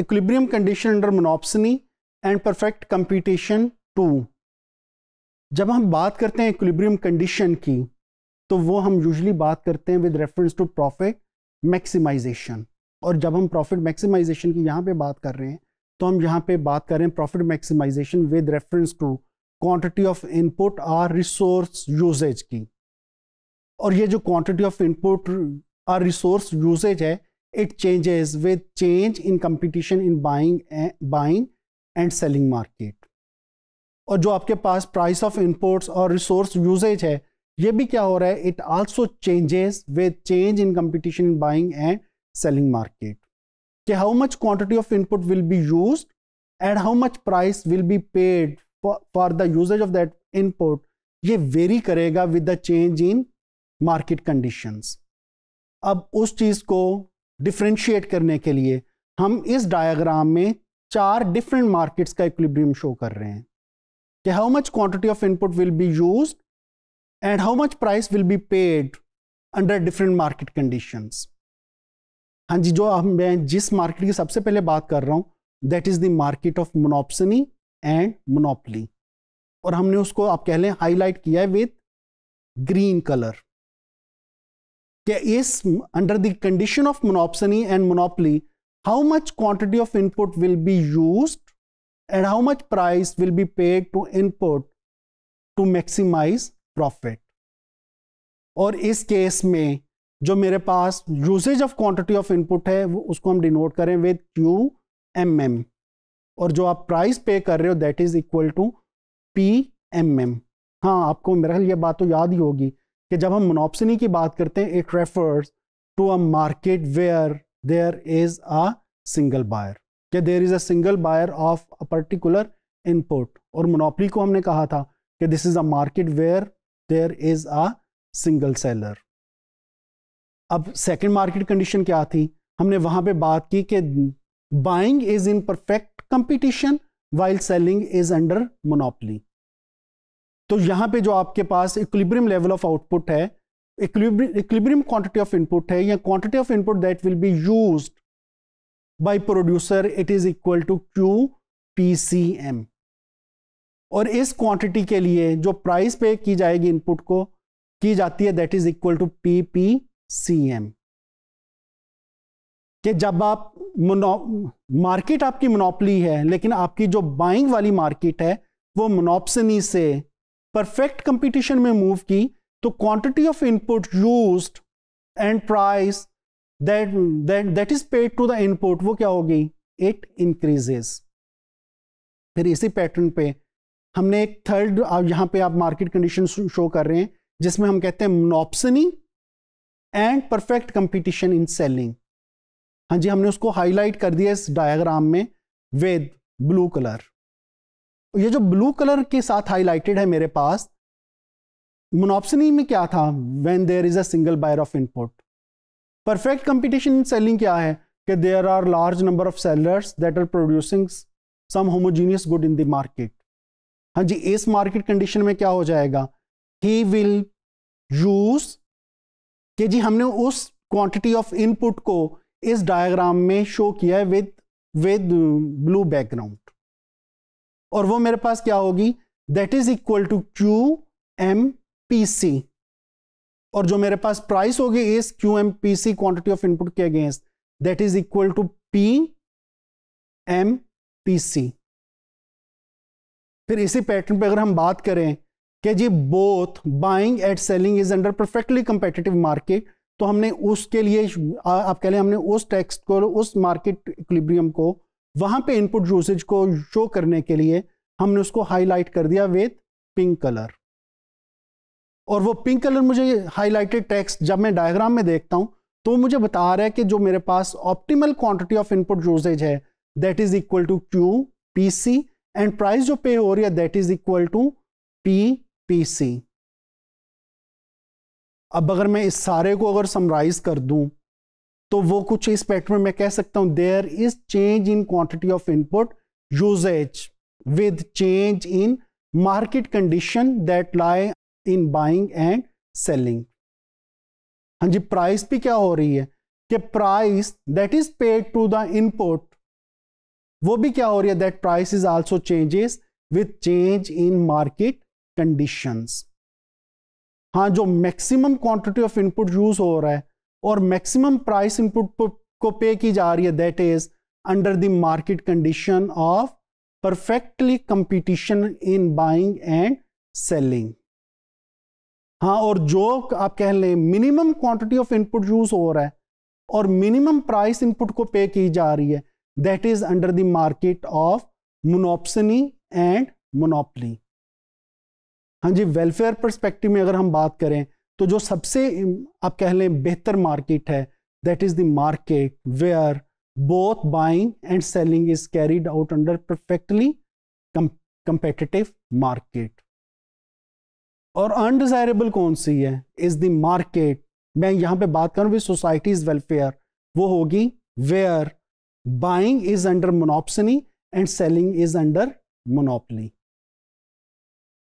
equilibrium condition under monopsony and perfect competition two जब हम बात करते हैं इक्विलिब्रियम कंडीशन की तो वो हम यूजली बात करते हैं with reference to profit maximisation और जब हम प्रॉफिट मैक्सिमाइजेशन की यहाँ पे बात कर रहे हैं तो हम यहाँ पे बात कर रहे हैं profit maximisation with reference to quantity of input or resource usage की और ये जो quantity of input or resource usage है it changes with change in competition in buying eh, buying and selling market और जो आपके पास प्राइस ऑफ इनपुट्स और रिसोर्स यूजेज है ये भी क्या हो रहा है it also changes with change in competition in buying and selling market कि how much quantity of input will be used and how much price will be paid for the usage of that input ये vary करेगा with the change in market conditions अब उस चीज़ को differentiate करने के लिए हम इस डायग्राम में चार डिफरेंट मार्केट्स का इक्विलिब्रियम शो कर रहे हैं कि how much quantity of input will be use and how much price will be paid under different market conditions हाँ जी जो हम मैं जिस मार्केट की सबसे पहले बात कर रहा हूँ that is the market of monopsony and monopoly और हमने उसको आप कह लें हाईलाइट किया है विथ ग्रीन कलर कि इस under the condition of monopsony and monopoly how much quantity of input will be use and how much price will be paid to input to maximise profit और इस case में जो मेरे पास usage of quantity of input है वो उसको हम डिनोट करें विद क्यू एम एम और जो आप प्राइस पे कर रहे हो that is equal to P M M हाँ आपको मेरा ये बात तो याद ही होगी कि जब हम मोनोपसनी की बात करते हैं it refers to a market where there is a single buyer कि there is a single buyer of a particular input और मोनोपली को हमने कहा था कि this is a market where there is a single seller अब second market condition क्या थी हमने वहां पे बात की कि buying is in perfect competition while selling is under monopoly तो यहाँ पे जो आपके पास इक्विलिब्रियम लेवल ऑफ आउटपुट है इक्विलिब्रियम क्वांटिटी ऑफ इनपुट है या quantity of input that will be use by producer it is equal to Q P C M और इस क्वांटिटी के लिए जो प्राइस पे की जाएगी इनपुट को की जाती है that is equal to P P C M कि जब आप मार्केट आपकी मोनोपली है लेकिन आपकी जो बाइंग वाली मार्केट है वो मोनोपसनी से परफेक्ट कंपटीशन में मूव की तो quantity of input used and price that that that is paid to the input वो क्या होगी इट इंक्रीजेस फिर इसी पैटर्न पे हमने एक थर्ड यहां पे आप मार्केट कंडीशन शो कर रहे हैं जिसमें हम कहते हैं monopsony and perfect competition in selling हाँ जी हमने उसको हाईलाइट कर दिया इस डायग्राम में विद ब्लू कलर ये जो ब्लू कलर के साथ हाईलाइटेड है मेरे पास मोनोप्सनी में क्या था when there is a single buyer of input perfect competition in selling क्या है कि there are large number of sellers that are producing some homogeneous good in the market हाँ जी इस मार्केट कंडीशन में क्या हो जाएगा ही विल यूज के जी हमने उस क्वांटिटी ऑफ इनपुट को इस डायग्राम में शो किया है विद विद ब्लू बैकग्राउंड और वो मेरे पास क्या होगी that is equal to Q M P C और जो मेरे पास प्राइस होगी इस Q M P C quantity of input के against that is equal to P M P C फिर इसी पैटर्न पे अगर हम बात करें कि जी both buying and selling is under perfectly competitive market तो हमने उसके लिए आप कह लें हमने उस टेक्स्ट को उस मार्केट इक्विलिब्रियम को वहां पे इनपुट यूसेज को शो करने के लिए हमने उसको हाईलाइट कर दिया विथ पिंक कलर और वो पिंक कलर मुझे हाईलाइटेड टेक्स्ट जब मैं डायग्राम में देखता हूं तो मुझे बता रहा है कि जो मेरे पास optimal quantity of input usage है that is equal to Q P C and price जो पे हो रही है that is equal to P P C अब अगर मैं इस सारे को अगर समराइज कर दूं तो वो कुछ इस पैटर्न में कह सकता हूं there is change in quantity of input usage with change in market condition that lie in buying and selling हाँ जी प्राइस भी क्या हो रही है कि price that is paid to the input वो भी क्या हो रही है that price is also changes with change in market conditions हाँ जो maximum quantity of input use हो रहा है और मैक्सिमम प्राइस इनपुट को पे की जा रही है that is under the market condition of perfectly competition in buying and selling हाँ और जो आप कह लें minimum quantity of input use हो रहा है और मिनिमम प्राइस इनपुट को पे की जा रही है that is under the market of monopsony and monopoly हाँ जी वेलफेयर परस्पेक्टिव में अगर हम बात करें तो जो सबसे आप कह लें बेहतर मार्केट है that is the market where both buying and selling is carried out under perfectly competitive market और अनडिजायरेबल कौन सी है इज द मार्केट मैं यहां पे बात करूं भी सोसाइटीज वेलफेयर वो होगी where buying is under monopsony and selling is under monopoly